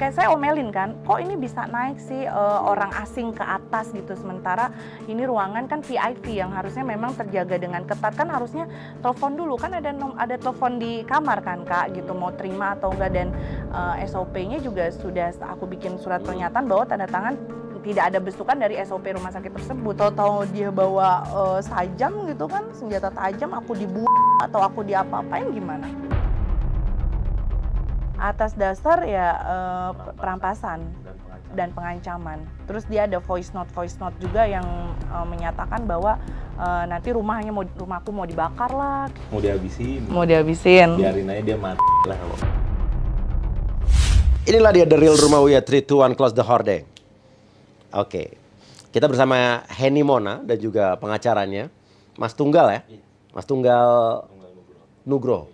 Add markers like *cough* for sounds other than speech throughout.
kayak saya omelin kan, kok ini bisa naik sih uh, orang asing ke atas gitu sementara ini ruangan kan VIP yang harusnya memang terjaga dengan ketat kan harusnya telepon dulu kan ada ada telepon di kamar kan kak gitu mau terima atau enggak dan uh, eh, SOP-nya juga sudah aku bikin surat pernyataan bahwa tanda tangan tidak ada besukan dari SOP rumah sakit tersebut. atau tahu dia bawa uh, sajam gitu kan, senjata tajam, aku dibuat atau aku diapa-apain gimana? atas dasar ya eh, perampasan dan pengancaman. Terus dia ada voice note voice note juga yang uh, menyatakan bahwa uh, nanti rumahnya mau rumahku mau dibakar lah. Mau dihabisin. Mau dihabisin. Biarin aja dia mati lah. Inilah dia The Real rumah Rumawiyah 3 2 1 Close the Horde. Oke. Okay. Kita bersama Henny Mona dan juga pengacaranya Mas Tunggal ya. Iya. Mas Tunggal Nugro.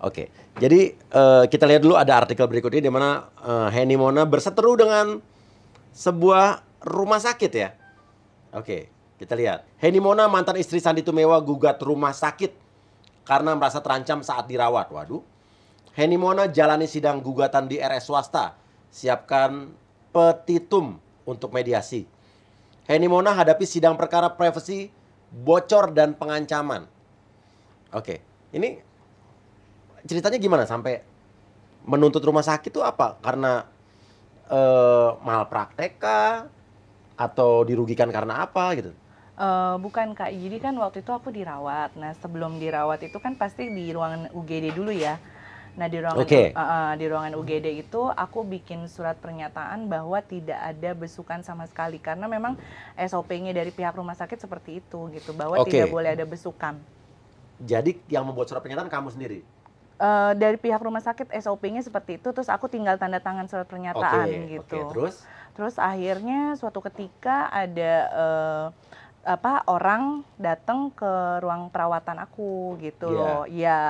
Oke. Okay. Jadi uh, kita lihat dulu ada artikel berikut ini di mana uh, Henny Mona berseteru dengan sebuah rumah sakit ya. Oke, kita lihat. Henny Mona mantan istri Sandi Tumewa gugat rumah sakit karena merasa terancam saat dirawat. Waduh. Henny Mona jalani sidang gugatan di RS swasta. Siapkan petitum untuk mediasi. Henny Mona hadapi sidang perkara privasi bocor dan pengancaman. Oke, ini ceritanya gimana sampai menuntut rumah sakit tuh apa? Karena uh, malpraktek Atau dirugikan karena apa gitu? Uh, bukan kak, jadi kan waktu itu aku dirawat. Nah sebelum dirawat itu kan pasti di ruangan UGD dulu ya. Nah di ruangan okay. uh, eh, di ruangan UGD itu aku bikin surat pernyataan bahwa tidak ada besukan sama sekali karena memang SOP-nya dari pihak rumah sakit seperti itu gitu bahwa okay. tidak boleh ada besukan. Jadi yang membuat surat pernyataan kamu sendiri? uh, dari pihak rumah sakit SOP-nya seperti itu terus aku tinggal tanda tangan surat pernyataan okay, gitu. Okay, terus terus akhirnya suatu ketika ada uh, apa orang datang ke ruang perawatan aku gitu yeah. loh. Ya,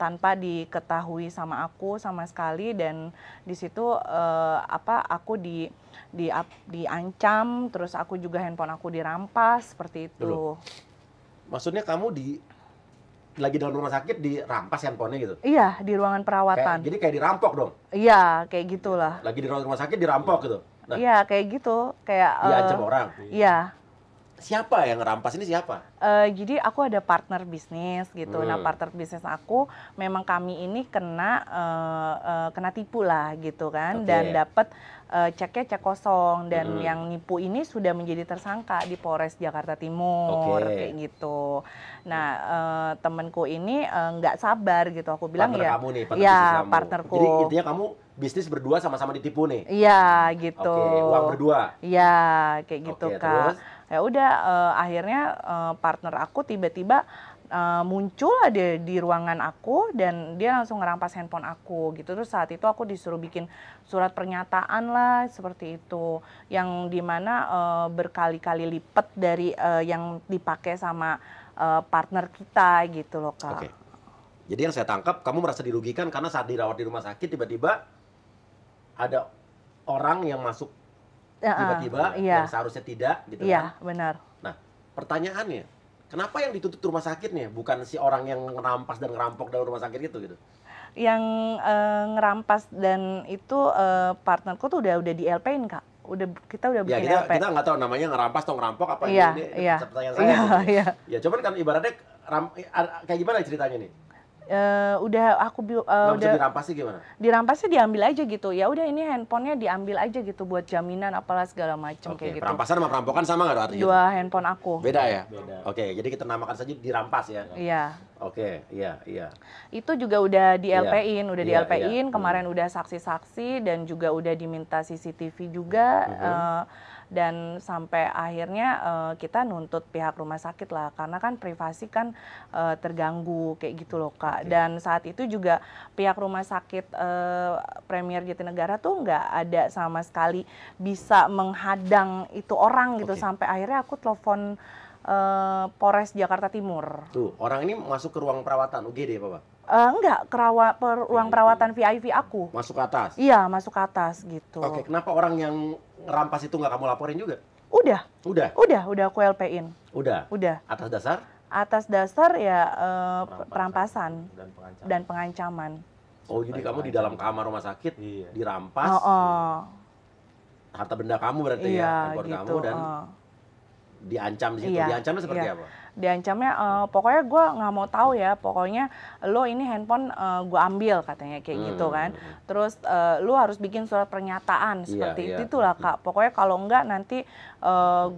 tanpa diketahui sama aku sama sekali dan di situ uh, apa aku di di diancam terus aku juga handphone aku dirampas seperti itu. Dulu. Maksudnya kamu di lagi dalam rumah sakit dirampas handphonenya gitu. Iya, di ruangan perawatan. Kayak, jadi kayak dirampok dong. Iya, kayak gitulah. Lagi di ruangan rumah sakit dirampok gitu. Nah, iya, kayak gitu, kayak diancam uh, orang. Iya siapa yang rampas ini siapa? Uh, jadi aku ada partner bisnis gitu. Nah, hmm. Nah partner bisnis aku memang kami ini kena uh, uh, kena tipu lah gitu kan okay. dan dapat uh, ceknya cek kosong dan hmm. yang nipu ini sudah menjadi tersangka di Polres Jakarta Timur okay. kayak gitu. Nah uh, temanku ini nggak uh, sabar gitu. Aku bilang partner ya, kamu nih, partner ya kamu. partnerku. Jadi intinya kamu bisnis berdua sama-sama ditipu nih. Iya gitu. Oke, okay. uang berdua. Iya kayak gitu okay, kak. Terus? ya udah uh, akhirnya uh, partner aku tiba-tiba uh, muncul ada di ruangan aku dan dia langsung ngerampas handphone aku gitu terus saat itu aku disuruh bikin surat pernyataan lah seperti itu yang dimana uh, berkali-kali lipat dari uh, yang dipakai sama uh, partner kita gitu loh kak. Okay. Jadi yang saya tangkap kamu merasa dirugikan karena saat dirawat di rumah sakit tiba-tiba ada orang yang masuk tiba-tiba uh, iya. yang seharusnya tidak gitu iya, kan. benar. Nah, pertanyaannya, kenapa yang ditutup rumah sakitnya bukan si orang yang ngerampas dan ngerampok dalam rumah sakit itu gitu? Yang uh, ngerampas dan itu uh, partnerku tuh udah udah di LP-in, Kak. Udah kita udah ya, bikin ya, kita, LP. kita nggak tahu namanya ngerampas atau ngerampok apa iya, ini. Iya. Pertanyaan saya. Iya, gitu. iya. Ya cuman kan ibaratnya ram, eh, kayak gimana ceritanya nih? Uh, udah aku uh, nah, udah sih gimana? Dirampasnya diambil aja gitu. Ya udah ini handphonenya diambil aja gitu buat jaminan apalah segala macam okay, kayak gitu. Perampasan sama perampokan sama nggak artinya? Dua gitu? handphone aku. Beda ya? Beda. Oke, okay, jadi kita namakan saja dirampas ya. Iya. Oke, okay, iya, iya. Itu juga udah iya. di LP-in, udah yeah, di LP-in, yeah. Hmm. kemarin hmm. udah saksi-saksi dan juga udah diminta CCTV juga. Mm -hmm. uh, dan sampai akhirnya uh, kita nuntut pihak rumah sakit lah karena kan privasi kan uh, terganggu kayak gitu loh kak okay. dan saat itu juga pihak rumah sakit uh, Premier Jatinegara tuh nggak ada sama sekali bisa menghadang itu orang gitu okay. sampai akhirnya aku telepon uh, Polres Jakarta Timur. Tuh, orang ini masuk ke ruang perawatan UGD, ya Bapak? Uh, enggak, kerawa, per, ruang nah, perawatan VIP aku. Masuk ke atas? Iya, masuk ke atas gitu. Oke, okay, kenapa orang yang Rampas itu nggak kamu laporin juga? Udah. Udah. Udah, udah aku LP-in. Udah. Udah. Atas dasar? Atas dasar ya uh, perampasan, perampasan dan pengancaman. Dan pengancaman. Oh, jadi kamu di dalam kamar rumah sakit iya. dirampas. Oh, oh. Harta benda kamu berarti ya, iya, ya, handphone gitu, kamu dan oh. diancam di situ. Iya, Diancamnya seperti iya. apa? diancamnya e, pokoknya gue nggak mau tahu ya pokoknya lo ini handphone e, eh, gue ambil katanya kayak gitu hmm. gitu kan terus e, lo harus bikin surat pernyataan iya, seperti yeah, itu lah kak pokoknya kalau enggak nanti e,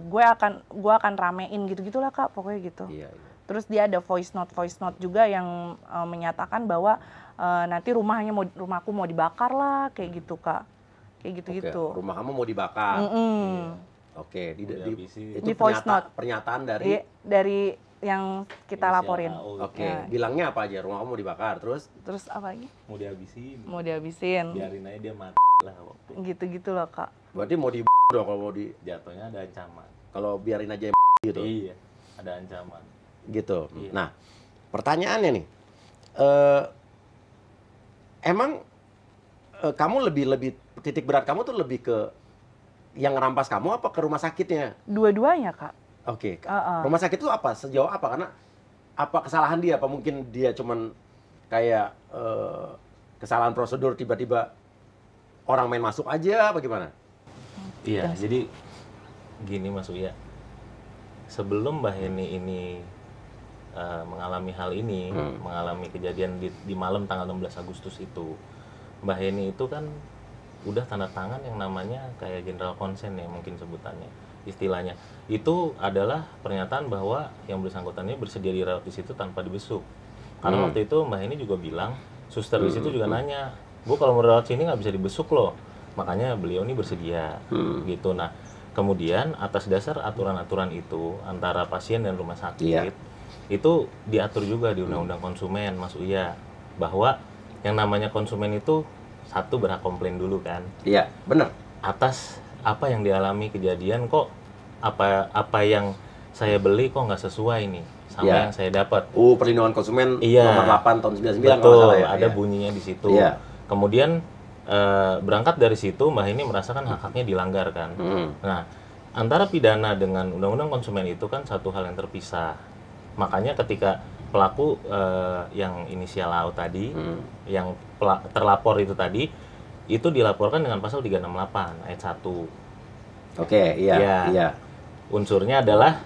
gue akan gue akan ramein gitu gitulah kak pokoknya gitu yeah, yeah. terus dia ada voice note voice note juga yang e, menyatakan bahwa e, nanti rumahnya mau rumahku mau dibakar lah kayak gitu kak kayak gitu gitu okay. rumah kamu mau dibakar mm -mm. Yeah Oke, di, di, di, itu di voice note. Pernyataan dari di, dari yang kita Indonesia laporin. Oh, Oke, ya. bilangnya apa aja? Rumah kamu dibakar, terus? Terus apa lagi? Mau dihabisin. Mau dihabisin. Biarin aja dia mati lah waktu. Gitu-gitu loh kak. Berarti mau di dong kalau mau di. Jatuhnya ada ancaman. Kalau biarin aja gitu. Iya, ada ancaman. Gitu. Iya. Nah, pertanyaannya nih, uh, emang uh, kamu lebih lebih titik berat kamu tuh lebih ke yang ngerampas kamu apa ke rumah sakitnya? Dua-duanya kak. Oke. Okay. Uh -uh. Rumah sakit itu apa? Sejauh apa? Karena apa kesalahan dia? Apa mungkin dia cuman kayak uh, kesalahan prosedur tiba-tiba orang main masuk aja? Apa gimana? Iya. Yes. Jadi gini Mas Uya. Sebelum Mbak Heni ini uh, mengalami hal ini, hmm. mengalami kejadian di, di malam tanggal 16 Agustus itu, Mbak Heni itu kan udah tanda tangan yang namanya kayak general consent ya mungkin sebutannya istilahnya itu adalah pernyataan bahwa yang bersangkutan ini bersedia dirawat di situ tanpa dibesuk karena hmm. waktu itu mbak ini juga bilang suster hmm. di situ juga hmm. nanya bu kalau mau dirawat sini nggak bisa dibesuk loh makanya beliau ini bersedia hmm. gitu nah kemudian atas dasar aturan-aturan itu antara pasien dan rumah sakit yeah. itu diatur juga di undang-undang konsumen Mas Uya bahwa yang namanya konsumen itu satu berhak komplain dulu kan iya benar atas apa yang dialami kejadian kok apa apa yang saya beli kok nggak sesuai nih sama ya. yang saya dapat. Uh, perlindungan konsumen iya. nomor 8 tahun sembilan Betul, kalau ya. ada ya. bunyinya di situ. ya. Kemudian eh, berangkat dari situ Mbah ini merasakan hak-haknya dilanggar kan. hmm. Nah, antara pidana dengan undang-undang konsumen itu kan satu hal yang terpisah. Makanya ketika pelaku uh, yang inisial laut tadi, hmm. yang terlapor itu tadi, itu dilaporkan dengan pasal 368 ayat 1. Oke, okay, iya, ya, iya. Unsurnya adalah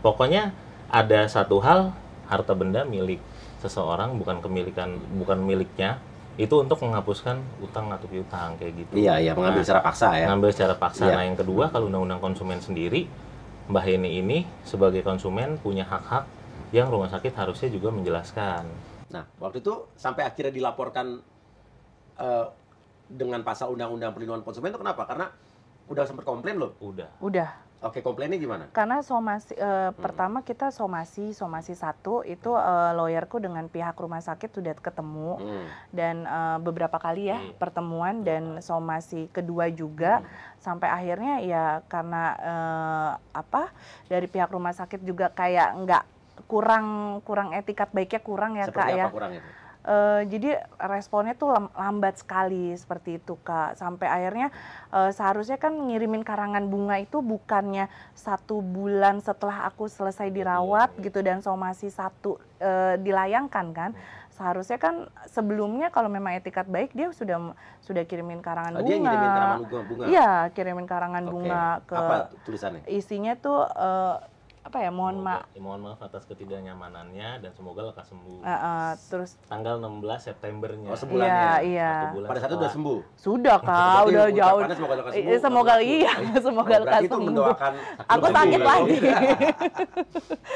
pokoknya ada satu hal harta benda milik seseorang bukan kemilikan bukan miliknya itu untuk menghapuskan utang atau piutang kayak gitu. Iya, iya, mengambil nah, secara paksa ya. Mengambil secara paksa. Iya. Nah, yang kedua kalau undang-undang konsumen sendiri Mbah ini ini sebagai konsumen punya hak-hak yang rumah sakit harusnya juga menjelaskan. Nah, waktu itu sampai akhirnya dilaporkan uh, dengan pasal undang-undang perlindungan konsumen itu kenapa? Karena udah sempat komplain loh. Udah. Udah. Oke, komplainnya gimana? Karena somasi uh, hmm. pertama kita somasi somasi satu itu uh, lawyerku dengan pihak rumah sakit sudah ketemu hmm. dan uh, beberapa kali ya hmm. pertemuan dan somasi kedua juga hmm. sampai akhirnya ya karena apa dari pihak rumah sakit juga kayak nggak kurang kurang etikat baiknya kurang ya Seperti kak apa ya. Kurang itu? Uh, eh, jadi responnya tuh lambat sekali seperti itu kak sampai akhirnya uh, seharusnya kan ngirimin karangan bunga itu bukannya satu bulan setelah aku selesai dirawat hmm. gitu dan somasi satu uh, dilayangkan kan seharusnya kan sebelumnya kalau memang etikat baik dia sudah sudah kirimin karangan oh, bunga dia ngirimin karangan bunga iya kirimin karangan okay. bunga ke apa tulisannya isinya tuh uh, apa ya mohon maaf ya, mohon maaf atas ketidaknyamanannya dan semoga lekas sembuh uh, uh, terus tanggal 16 Septembernya oh sebulannya iya, ya. iya. bulan pada saat itu udah sembuh sudah kak udah jauh semoga lekas iya, sembuh semoga iya *laughs* semoga nah, lekas sembuh aku sakit lagi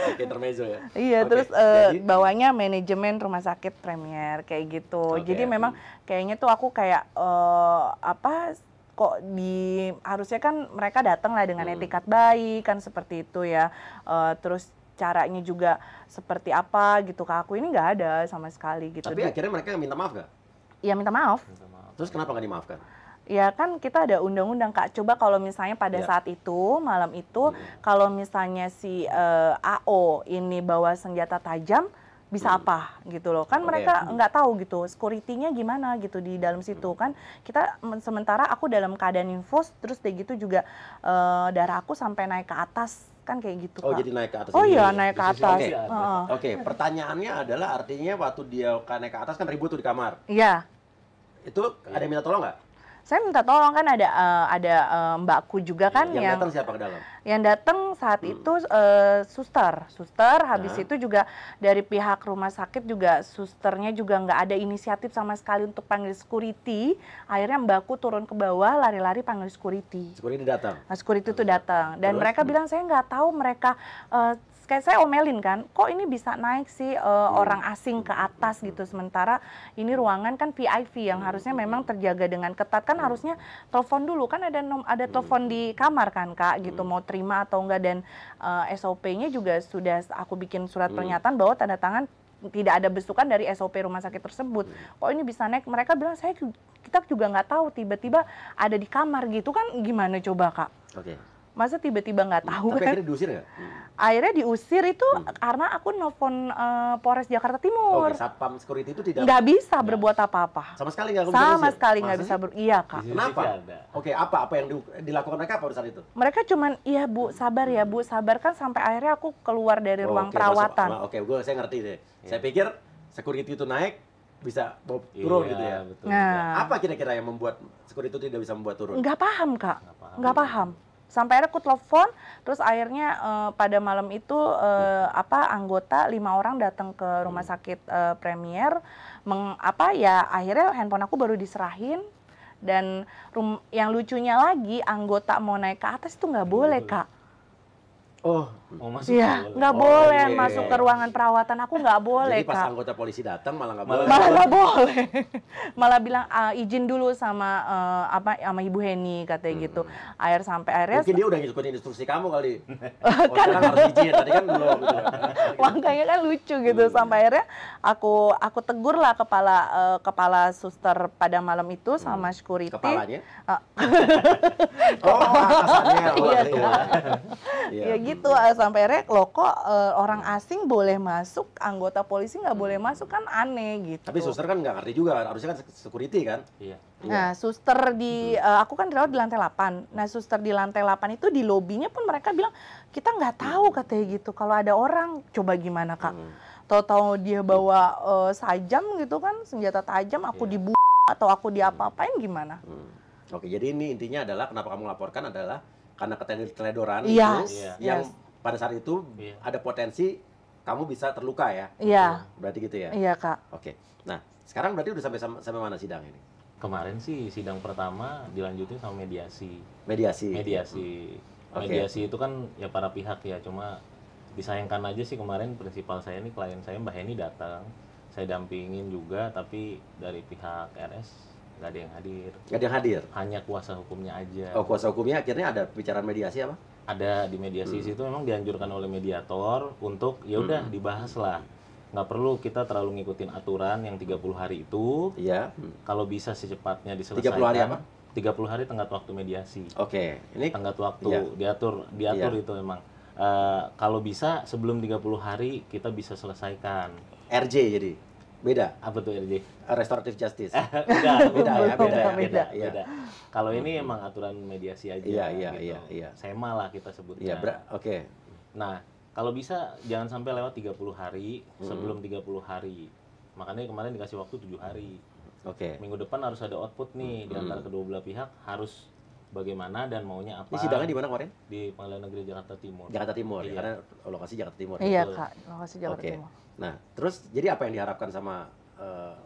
*laughs* oke termezo ya iya okay. terus uh, jadi, bawahnya manajemen rumah sakit premier kayak gitu okay. jadi memang kayaknya tuh aku kayak uh, apa kok di harusnya kan mereka datang lah dengan hmm. etikat baik kan seperti itu ya uh, terus caranya juga seperti apa gitu ke aku ini nggak ada sama sekali gitu. Tapi akhirnya mereka minta maaf gak? Iya minta maaf. Minta maaf. Terus kenapa nggak dimaafkan? Ya kan kita ada undang-undang Kak. Coba kalau misalnya pada ya. saat itu malam itu hmm. kalau misalnya si uh, eh, AO ini bawa senjata tajam, bisa hmm. apa gitu loh kan okay. mereka hmm. nggak tahu gitu security gimana gitu di dalam situ hmm. kan kita sementara aku dalam keadaan infus terus deh gitu juga uh, darah aku sampai naik ke atas kan kayak gitu oh kan. jadi naik ke atas oh iya ya? naik ke atas oke okay. uh. okay. pertanyaannya adalah artinya waktu dia naik ke atas kan ribut tuh di kamar iya yeah. itu ada yang minta tolong nggak saya minta tolong kan ada uh, ada uh, mbakku juga kan iya, yang, yang datang siapa ke dalam? Yang datang saat hmm. itu uh, suster, suster. Habis nah. itu juga dari pihak rumah sakit juga susternya juga nggak ada inisiatif sama sekali untuk panggil security. Akhirnya mbakku turun ke bawah lari-lari panggil security. Security datang. Nah, security itu datang dan Terus? mereka bilang saya nggak tahu mereka uh, kayak saya omelin kan, kok ini bisa naik sih uh, hmm. orang asing ke atas gitu sementara ini ruangan kan VIP yang iya, harusnya iya. memang terjaga dengan ketat kan harusnya telepon dulu kan ada nom ada telepon di kamar kan Kak gitu mau terima atau enggak dan uh, eh, SOP-nya juga sudah aku bikin surat pernyataan bahwa tanda tangan tidak ada besukan dari SOP rumah sakit tersebut. Kok ini bisa naik? Mereka bilang saya kita juga nggak tahu tiba-tiba ada di kamar gitu kan gimana coba kak? Oke. Okay masa tiba-tiba nggak tahu Tapi kan akhirnya diusir ya? akhirnya diusir itu hmm. karena aku nelfon uh, Polres Jakarta Timur okay, satpam security itu tidak nggak bisa ya. berbuat apa-apa sama sekali nggak bisa sama diusir. sekali nggak bisa ber... iya kak kenapa oke okay, apa apa yang di, dilakukan mereka pada saat itu mereka cuman iya bu hmm. sabar ya bu sabar kan sampai akhirnya aku keluar dari oh, ruang okay, perawatan ah, oke okay, gue saya ngerti deh Ya. saya pikir security itu naik bisa bob iya, turun iya, gitu ya. Betul. Nah, apa kira-kira yang membuat security itu tidak bisa membuat turun? Nggak paham kak, nggak paham. Nggak paham sampai akhirnya aku telepon terus akhirnya uh, pada malam itu uh, apa anggota lima orang datang ke rumah sakit uh, Premier meng, apa ya akhirnya handphone aku baru diserahin dan rum, yang lucunya lagi anggota mau naik ke atas itu nggak boleh kak oh Oh, masuk iya, nggak oh, boleh oh, masuk iya. ke ruangan perawatan. Aku nggak boleh. Jadi pas kak. anggota polisi datang malah nggak boleh. Malah nggak boleh. *laughs* malah bilang uh, izin dulu sama uh, apa sama Ibu Heni katanya gitu. hmm. gitu. Air sampai airnya. Mungkin dia udah ngikutin instruksi kamu kali. *laughs* oh, kan, kan harus izin tadi kan belum. Gitu. *laughs* Makanya kan lucu gitu hmm. sampai akhirnya aku aku tegur lah kepala uh, kepala suster pada malam itu hmm. sama hmm. security. Kepalanya? Eh. oh, atasannya. Iya, ya. ya gitu sampai rek lo kok e, orang asing boleh masuk, anggota polisi nggak boleh hmm. masuk kan aneh gitu. Tapi suster kan nggak ngerti juga, harusnya kan security kan? Iya. iya. Nah, suster di uh, aku kan dirawat di lantai 8. Nah, suster di lantai 8 itu di lobinya pun mereka bilang kita nggak tahu hmm. katanya gitu. Kalau ada orang coba gimana, Kak? Tahu-tahu dia bawa uh, sajam gitu kan, senjata tajam, aku yeah. dibu atau aku diapa-apain gimana? Hmm. Oke, jadi ini intinya adalah kenapa kamu laporkan adalah karena keteledoran yes. Iya. itu yes. Iya. yang yes pada saat itu yeah. ada potensi kamu bisa terluka ya. Iya. Yeah. Berarti gitu ya. Iya, Kak. Oke. Nah, sekarang berarti udah sampai sampai mana sidang ini? Kemarin sih sidang pertama dilanjutin sama mediasi. Mediasi. Mediasi. Hmm. Okay. Mediasi itu kan ya para pihak ya, cuma disayangkan aja sih kemarin prinsipal saya ini klien saya Mbak Heni datang. Saya dampingin juga tapi dari pihak RS nggak ada yang hadir. Nggak ada yang hadir. Hanya kuasa hukumnya aja. Oh, kuasa hukumnya akhirnya ada bicara mediasi apa? ada di mediasi hmm. itu memang dianjurkan oleh mediator untuk ya udah hmm. dibahas lah nggak perlu kita terlalu ngikutin aturan yang 30 hari itu ya hmm. kalau bisa secepatnya diselesaikan 30 hari apa 30 hari tenggat waktu mediasi oke okay. ini tenggat waktu ya. diatur diatur ya. itu memang uh, kalau bisa sebelum 30 hari kita bisa selesaikan RJ jadi Beda. Apa tuh RJ? Eh, restoratif justice. *laughs* beda, beda, ya, beda, ya, ya, beda, beda, ya. beda. Kalau ini emang aturan mediasi aja. Iya, iya, gitu. iya, iya. Sema lah kita sebutnya. Iya, oke. Okay. Nah, kalau bisa jangan sampai lewat 30 hari hmm. sebelum 30 hari. Makanya kemarin dikasih waktu tujuh hari. Oke. Okay. Minggu depan harus ada output nih hmm. di antara kedua belah pihak harus bagaimana dan maunya apa. Di sidangnya di mana kemarin? Di Pengadilan Negeri Jakarta Timur. Jakarta Timur, iya. karena lokasi Jakarta Timur. Iya betul. kak, lokasi Jakarta okay. Timur. Nah, terus jadi apa yang diharapkan sama uh,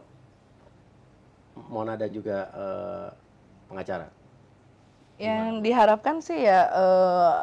Mona dan juga uh, pengacara? Yang Gimana? diharapkan sih ya uh,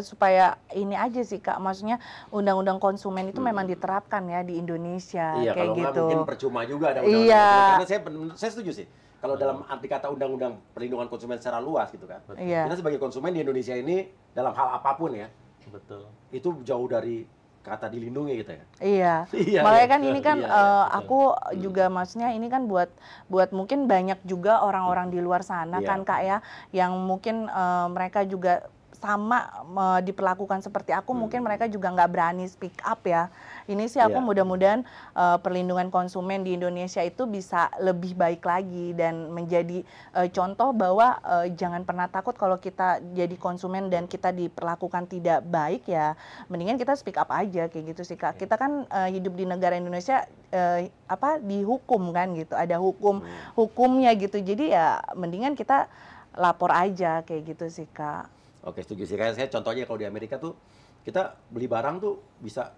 supaya ini aja sih kak maksudnya undang-undang konsumen itu hmm. memang diterapkan ya di Indonesia iya, kayak kalau gitu. mungkin percuma juga ada undang-undang. Iya. Karena saya saya setuju sih kalau hmm. dalam arti kata undang-undang perlindungan konsumen secara luas gitu kan. Yeah. Kita sebagai konsumen di Indonesia ini dalam hal apapun ya. Betul. Itu jauh dari kata dilindungi gitu ya. Iya. *laughs* iya Makanya iya. kan ini kan iya, uh, aku hmm. juga maksudnya ini kan buat buat mungkin banyak juga orang-orang di luar sana iya. kan Kak ya yang mungkin uh, mereka juga sama uh, diperlakukan seperti aku hmm. mungkin mereka juga nggak berani speak up ya ini sih aku yeah. mudah-mudahan uh, perlindungan konsumen di Indonesia itu bisa lebih baik lagi dan menjadi uh, contoh bahwa uh, jangan pernah takut kalau kita jadi konsumen dan kita diperlakukan tidak baik ya mendingan kita speak up aja kayak gitu sih kak iya. kita kan uh, hidup di negara Indonesia uh, apa dihukum kan gitu ada hukum hmm. hukumnya gitu jadi ya mendingan kita lapor aja kayak gitu sih kak. Oke setuju sih. Kayak saya contohnya kalau di Amerika tuh kita beli barang tuh bisa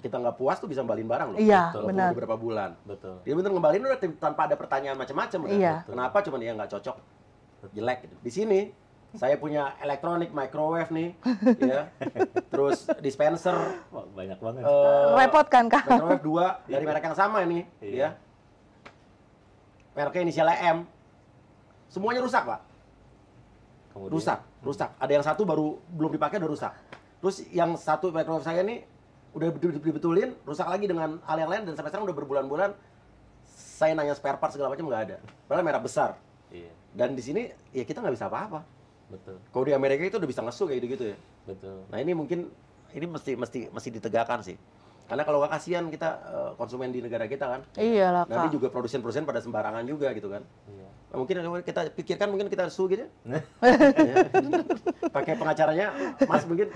kita nggak puas tuh bisa balin barang loh. Iya, benar. Beberapa bulan. Betul. Dia bener ngembalin udah tanpa ada pertanyaan macam-macam. Iya. Kenapa cuman dia nggak cocok, jelek gitu. Di sini saya punya elektronik microwave nih, *laughs* ya. Terus dispenser. Wah, banyak banget. Uh, eh, Repot kan kak? Microwave dua *laughs* dari merek yang sama ini, iya. ya. Mereknya inisialnya M. Semuanya rusak pak. Kemudian. rusak rusak ada yang satu baru belum dipakai udah rusak terus yang satu microwave saya ini udah dibetulin rusak lagi dengan hal yang lain dan sampai sekarang udah berbulan-bulan saya nanya spare part segala macam nggak ada padahal merah besar iya. dan di sini ya kita nggak bisa apa-apa betul kalau di Amerika itu udah bisa ngesu kayak gitu gitu ya betul nah ini mungkin ini mesti mesti mesti ditegakkan sih karena kalau nggak kasihan kita eh, konsumen di negara kita kan Iya lah. nanti juga produsen-produsen pada sembarangan juga gitu kan iya mungkin kita pikirkan mungkin kita su gitu *laughs* pakai pengacaranya mas mungkin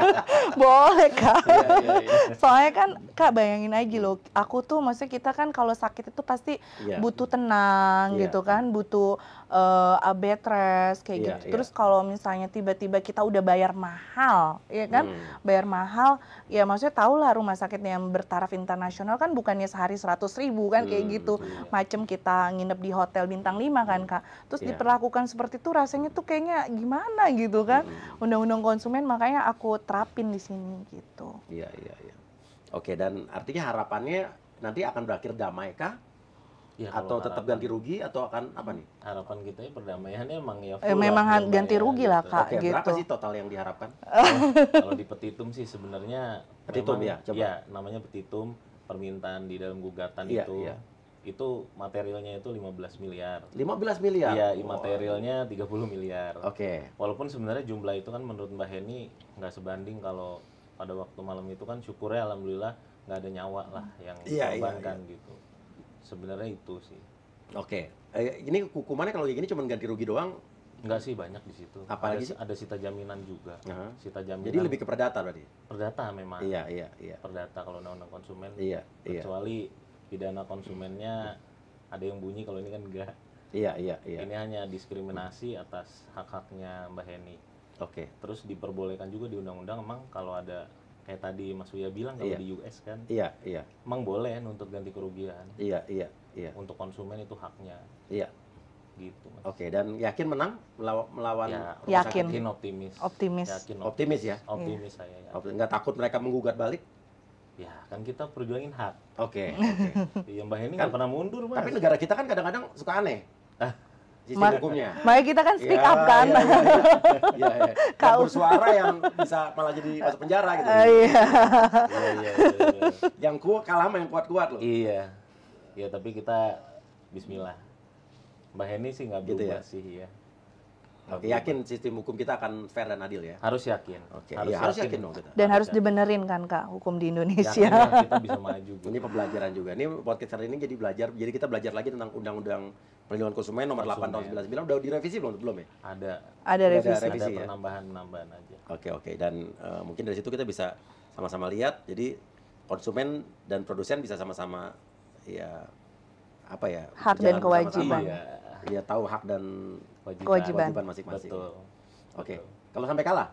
*laughs* boleh kak ya, ya, ya. soalnya kan kak bayangin aja loh aku tuh maksudnya kita kan kalau sakit itu pasti ya. butuh tenang ya. gitu kan butuh uh, bed rest kayak ya, gitu ya. terus kalau misalnya tiba-tiba kita udah bayar mahal ya kan hmm. bayar mahal ya maksudnya tau lah rumah sakit yang bertaraf internasional kan bukannya sehari seratus ribu kan hmm. kayak gitu iya. macam kita nginep di hotel bintang 5 diterima kan kak terus yeah. diperlakukan seperti itu rasanya tuh kayaknya gimana gitu kan undang-undang konsumen makanya aku terapin di sini gitu iya yeah, iya yeah, iya yeah. oke okay, dan artinya harapannya nanti akan berakhir damai kak? Ya, atau tetap ganti rugi atau akan apa nih? Harapan kita ya perdamaiannya emang ya eh, full eh, memang lah, ganti rugi lah gitu. kak. okay, gitu. berapa sih total yang diharapkan? *laughs* kalau di petitum sih sebenarnya petitum memang, ya, coba. ya namanya petitum permintaan di dalam gugatan ya, itu ya itu materialnya itu 15 miliar. 15 miliar. Iya, imaterialnya wow. 30 miliar. Oke. Okay. Walaupun sebenarnya jumlah itu kan menurut Mbak Heni nggak sebanding kalau pada waktu malam itu kan syukurnya alhamdulillah nggak ada nyawa lah yang yeah, iya, dikorbankan yeah, gitu. Sebenarnya itu sih. Oke. Okay. Eh, ini hukumannya kalau gini cuma ganti rugi doang Enggak sih banyak di situ. Apalagi ada, ada sita jaminan juga. Uh -huh. Sita jaminan. Jadi lebih ke perdata berarti. Perdata memang. Iya, iya, iya. Perdata kalau undang-undang konsumen. Iya, iya. Kecuali iya pidana konsumennya ada yang bunyi kalau ini kan enggak. Iya, iya, iya. Ini hanya diskriminasi atas hak-haknya Mbak Heni. Oke. Okay. Terus diperbolehkan juga di undang-undang emang kalau ada kayak tadi Mas Uya bilang kalau iya. di US kan. Iya, iya. Emang boleh kan untuk ganti kerugian. Iya, iya, iya. Untuk konsumen itu haknya. Iya. Gitu. Oke, okay, dan yakin menang melaw melawan ya, yakin. yakin optimis. Optimis. Yakin optimis. optimis ya. Optimis iya. saya. Ya. Optimis. Nggak takut mereka menggugat balik? Ya, kan kita perjuangin hak. Oke. Okay, okay. ya Mbak Heni kan, pernah mundur, Mas. Tapi negara kita kan kadang-kadang suka aneh. Ah. Sisi Ma hukumnya. Makanya kita kan speak ya, up kan. Iya, iya. iya, ya. ya, ya. *laughs* ya Kau bersuara yang bisa malah jadi masuk penjara gitu. Oh, iya. Iya, iya, iya. iya, iya, iya. Yang kuat kalah sama yang kuat-kuat loh. Iya. Ya, tapi kita bismillah. Mbak Heni sih nggak gitu berubah gitu ya? sih ya. Oke, okay, yakin sistem hukum kita akan fair dan adil ya? Harus yakin. Oke, okay. harus, ya, harus yakin dong kita. Dan harus, harus dibenerin kan Kak hukum di Indonesia. Yakin, kita bisa maju. *laughs* Ini pembelajaran juga. Ini podcast hari ini jadi belajar. Jadi kita belajar lagi tentang Undang-Undang Perlindungan Konsumen nomor konsumen. 8 tahun 99 udah direvisi belum belum ya? Ada. Ada revisi. Ada, revisi, ya? ada penambahan-penambahan aja. Oke, okay, oke. Okay. Dan uh, mungkin dari situ kita bisa sama-sama lihat jadi konsumen dan produsen bisa sama-sama ya apa ya? Hak dan kewajiban. Sama -sama, iya. Ya tahu hak dan kewajiban, kewajiban masing-masing. Betul. Oke. Okay. Kalau sampai kalah?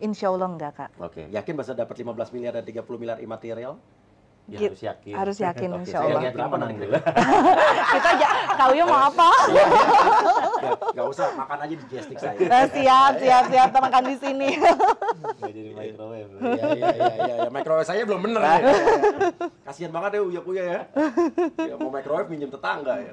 Insya Allah enggak, Kak. Oke. Okay. Yakin bisa dapat 15 miliar dan 30 miliar imaterial? Ya, iya. harus yakin. Harus yakin, okay, insya Allah. Yakin berapa nanti? *laughs* Kita aja, Kak Uyo mau *laughs* apa? Iya. Gak usah, makan aja di gestik saya. Nah, siap, siap, siap. Kita makan di sini. Gak jadi microwave. Iya, iya, iya. Ya, ya. Microwave saya belum bener. ya. Kasian banget ya uya-uya ya. ya. Mau microwave minjem tetangga ya.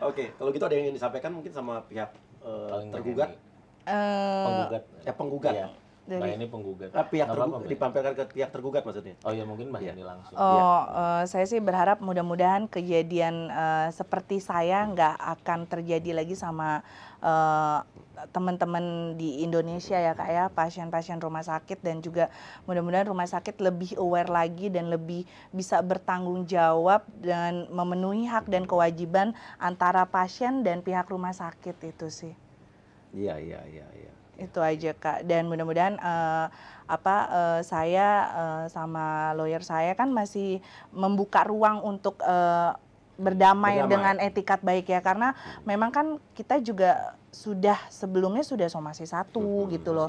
Oke, kalau gitu ada yang ingin disampaikan mungkin sama pihak uh, tergugat? Uh, penggugat. Ya, penggugat. Iya dari Mbak nah, ini penggugat. Tapi yang tergugat, apa, ke pihak tergugat maksudnya. Oh ya mungkin Mbak ya. ini langsung. Oh, ya. uh, saya sih berharap mudah-mudahan kejadian uh, seperti saya nggak akan terjadi lagi sama uh, teman-teman di Indonesia ya kak ya pasien-pasien rumah sakit dan juga mudah-mudahan rumah sakit lebih aware lagi dan lebih bisa bertanggung jawab dan memenuhi hak dan kewajiban antara pasien dan pihak rumah sakit itu sih. Iya iya iya. Ya itu aja kak dan mudah-mudahan uh, apa uh, saya uh, sama lawyer saya kan masih membuka ruang untuk uh, berdamai, berdamai dengan etikat baik ya karena memang kan kita juga sudah sebelumnya sudah somasi satu hmm, gitu loh,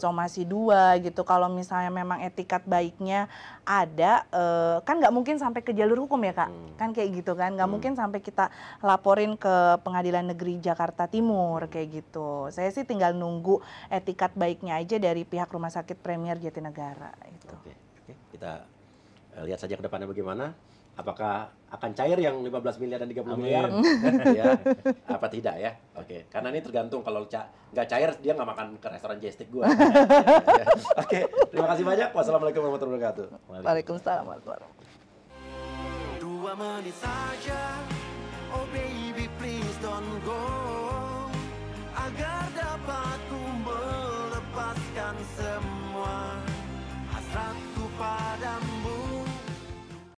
somasi dua gitu. gitu. Kalau misalnya memang etikat baiknya ada, uh, kan nggak mungkin sampai ke jalur hukum ya kak, hmm. kan kayak gitu kan, nggak hmm. mungkin sampai kita laporin ke Pengadilan Negeri Jakarta Timur kayak gitu. Saya sih tinggal nunggu etikat baiknya aja dari pihak Rumah Sakit Premier Jatinegara itu. Oke, okay. kita eh, lihat saja ke depannya bagaimana apakah akan cair yang 15 miliar dan 30 Amin. miliar *laughs* ya apa tidak ya oke okay. karena ini tergantung kalau ca nggak cair dia nggak makan ke restoran jestik gue *laughs* oke okay. terima kasih banyak wassalamualaikum warahmatullahi wabarakatuh waalaikumsalam warahmatullahi wabarakatuh